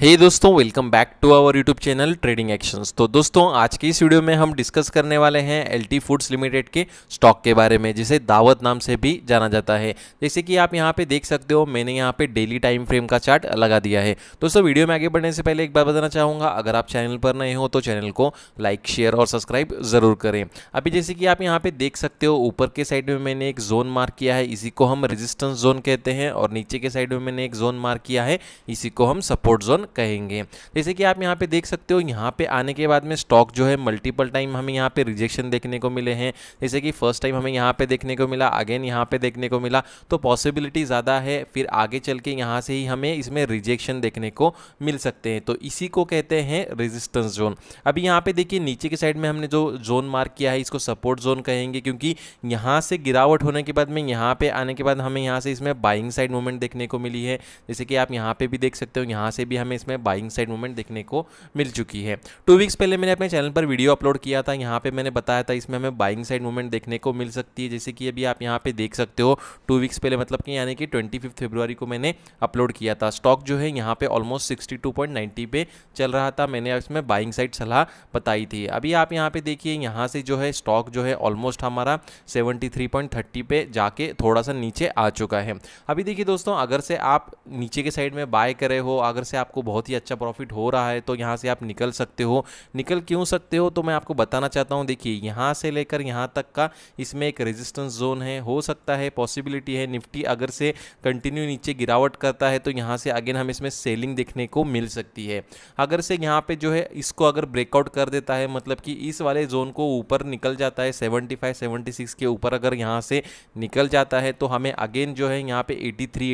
हे hey दोस्तों welcome back to our YouTube channel trading actions तो दोस्तों आज की इस वीडियो में हम डिस्कस करने वाले हैं एलटी फूड्स लिमिटेड के स्टॉक के बारे में जिसे दावत नाम से भी जाना जाता है जैसे कि आप यहाँ पे देख सकते हो मैंने यहाँ पे डेली टाइम फ्रेम का चार्ट लगा दिया है तो दोस्तों वीडियो में आगे बढ़ने से पहले एक बार बताना चाहूँगा अगर आप चैनल पर नए हो तो चैनल को लाइक शेयर और सब्सक्राइब ज़रूर करें अभी जैसे कि आप यहाँ पर देख सकते हो ऊपर के साइड में मैंने एक जोन मार्क किया है इसी को हम रजिस्टेंस जोन कहते हैं और नीचे के साइड में मैंने एक जोन मार्क किया है इसी को हम सपोर्ट जोन कहेंगे जैसे कि आप यहाँ पे देख सकते हो यहाँ पे आने के बाद में स्टॉक जो है मल्टीपल टाइम हमें यहाँ पे रिजेक्शन देखने को मिले हैं जैसे कि फर्स्ट टाइम हमें यहाँ पे देखने को मिला अगेन यहाँ पे देखने को मिला तो पॉसिबिलिटी ज़्यादा है फिर आगे चल के यहाँ से ही हमें इसमें रिजेक्शन देखने को मिल सकते हैं तो इसी को कहते हैं रेजिस्टेंस जोन अभी यहाँ पे देखिए नीचे के साइड में हमने जो जोन मार्क किया है इसको सपोर्ट जोन कहेंगे क्योंकि यहाँ से गिरावट होने के बाद में यहाँ पे आने के बाद हमें यहाँ से इसमें बाइंग साइड मूवमेंट देखने को मिली है जैसे कि आप यहाँ पे भी देख सकते हो यहाँ से भी हमें इसमें बाइंग साइड मूवमेंट देखने को मिल चुकी है टू वीक्स पहले मैंने अपने चैनल पर वीडियो अपलोड किया था यहाँ पे मैंने बताया था इसमें हमें बाइंग साइड मूवमेंट देखने को मिल सकती है जैसे कि अभी आप यहाँ पे देख सकते हो टू वीक्स पहले मतलब कि यानी कि ट्वेंटी फिफ्थ को मैंने अपलोड किया था स्टॉक जो है यहाँ पे ऑलमोस्ट सिक्सटी पे चल रहा था मैंने इसमें बाइंग साइड सलाह बताई थी अभी आप यहाँ पे देखिए यहाँ से जो है स्टॉक जो है ऑलमोस्ट हमारा सेवेंटी पे जाके थोड़ा सा नीचे आ चुका है अभी देखिए दोस्तों अगर से आप नीचे के साइड में बाय करे हो अगर से आपको बहुत ही अच्छा प्रॉफिट हो रहा है तो यहाँ से आप निकल सकते हो निकल क्यों सकते हो तो मैं आपको बताना चाहता हूँ देखिए यहाँ से लेकर यहाँ तक का इसमें एक रेजिस्टेंस जोन है हो सकता है पॉसिबिलिटी है निफ्टी अगर से कंटिन्यू नीचे गिरावट करता है तो यहाँ से अगेन हम इसमें सेलिंग देखने को मिल सकती है अगर से यहाँ पर जो है इसको अगर ब्रेकआउट कर देता है मतलब कि इस वाले जोन को ऊपर निकल जाता है सेवेंटी फाइव के ऊपर अगर यहाँ से निकल जाता है तो हमें अगेन जो है यहाँ पर एटी थ्री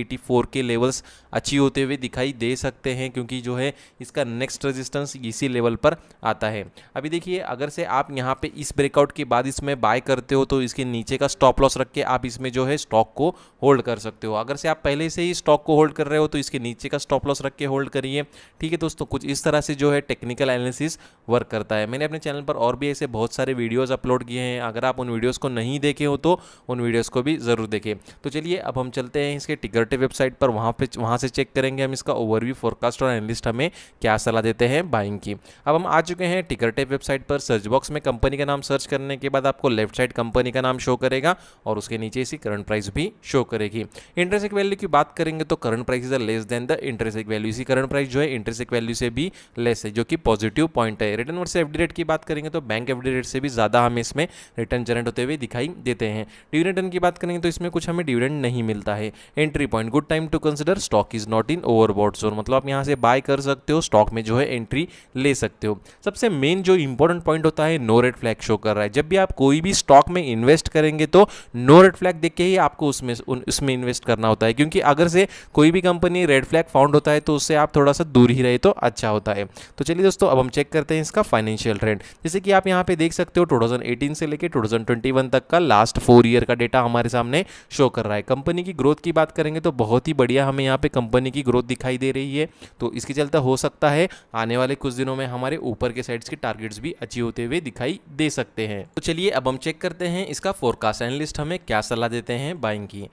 के लेवल्स अचीव होते हुए दिखाई दे सकते हैं क्योंकि क्योंकि जो है इसका नेक्स्ट रेजिस्टेंस इसी लेवल पर आता है अभी देखिए अगर से आप यहाँ पे इस ब्रेकआउट के बाद इसमें बाय करते हो तो इसके नीचे का स्टॉप लॉस रख के आप इसमें जो है स्टॉक को होल्ड कर सकते हो अगर से आप पहले से ही स्टॉक को होल्ड कर रहे हो तो इसके नीचे का स्टॉप लॉस रख के होल्ड करिए ठीक है दोस्तों कुछ इस तरह से जो है टेक्निकल एनालिसिस वर्क करता है मैंने अपने चैनल पर और भी ऐसे बहुत सारे वीडियोज़ अपलोड किए हैं अगर आप उन वीडियोज़ को नहीं देखे हो तो उन वीडियोज़ को भी ज़रूर देखें तो चलिए अब हम चलते हैं इसके टिकरटे वेबसाइट पर वहां पर वहां से चेक करेंगे हम इसका ओवरव्यू फोरकास्ट और एनलिस्ट हमें क्या सलाह देते हैं बाइंग की अब हम आ चुके हैं टिकर टेप वेबसाइट पर सर्च बॉक्स में कंपनी का नाम सर्च करने के बाद आपको लेफ्ट साइड कंपनी का नाम शो करेगा और उसके नीचे इसी करंट प्राइस भी शो करेगी इंटरेसिक वैल्यू की बात करेंगे तो current price is less than the intrinsic value इसी करंट प्राइस जो है इंटरेसिक वैल्यू से भी लेस है जो कि पॉजिटिव पॉइंट है रिटर्न वर्ष एफ रेट की बात करेंगे तो बैंक एफ रेट से भी ज़्यादा हमें इसमें रिटर्न जनरेट होते हुए दिखाई देते हैं डिविडेंड की बात करेंगे तो इसमें कुछ हमें डिविडेंड नहीं मिलता है entry point good time to consider stock is not in overbought zone मतलब आप यहाँ से बाय कर सकते हो स्टॉक में जो है एंट्री ले सकते हो सबसे मेन जो इंपॉर्टेंट पॉइंट होता है नो रेड फ्लैग शो कर रहा है जब भी आप कोई भी स्टॉक में इन्वेस्ट करेंगे तो नो रेड फ्लैग देख के ही आपको उसमें उसमें इन्वेस्ट करना होता है क्योंकि अगर से कोई भी कंपनी रेड फ्लैग फाउंड होता है तो उससे आप थोड़ा सा दूर ही रहे तो अच्छा होता है तो चलिए दोस्तों अब हम चेक करते हैं इसका फाइनेंशियल ट्रेंड जैसे कि आप यहाँ पे देख सकते हो टू से लेकर टू तक का लास्ट फोर ईयर का डेटा हमारे सामने शो कर रहा है कंपनी की ग्रोथ की बात करेंगे तो बहुत ही बढ़िया हमें यहाँ पे कंपनी की ग्रोथ दिखाई दे रही है तो तो इसके चलते हो सकता है आने वाले कुछ दिनों में हमारे ऊपर के साइड्स के टारगेट्स भी अचीव होते हुए दिखाई दे सकते हैं तो चलिए अब हम चेक करते हैं इसका फोरकास्ट एनलिस्ट हमें क्या सलाह देते हैं बाइंग की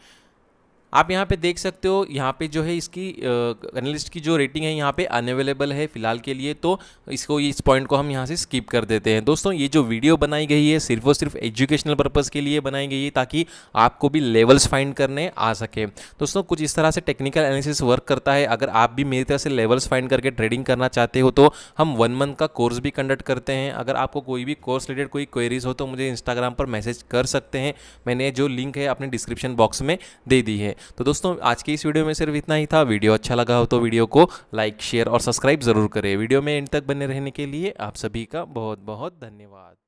आप यहाँ पे देख सकते हो यहाँ पे जो है इसकी एनालिस्ट की जो रेटिंग है यहाँ पे अनअवेलेबल है फिलहाल के लिए तो इसको इस पॉइंट को हम यहाँ से स्किप कर देते हैं दोस्तों ये जो वीडियो बनाई गई है सिर्फ और सिर्फ एजुकेशनल पर्पज़ के लिए बनाई गई है ताकि आपको भी लेवल्स फाइंड करने आ सके दोस्तों कुछ इस तरह से टेक्निकल एनालिसिस वर्क करता है अगर आप भी मेरी तरह से लेवल्स फाइंड करके ट्रेडिंग करना चाहते हो तो हम वन मंथ का कोर्स भी कंडक्ट करते हैं अगर आपको कोई भी कोर्स रिलेटेड कोई क्वेरीज हो तो मुझे इंस्टाग्राम पर मैसेज कर सकते हैं मैंने जो लिंक है अपने डिस्क्रिप्शन बॉक्स में दे दी है तो दोस्तों आज के इस वीडियो में सिर्फ इतना ही था वीडियो अच्छा लगा हो तो वीडियो को लाइक शेयर और सब्सक्राइब ज़रूर करें वीडियो में इन तक बने रहने के लिए आप सभी का बहुत बहुत धन्यवाद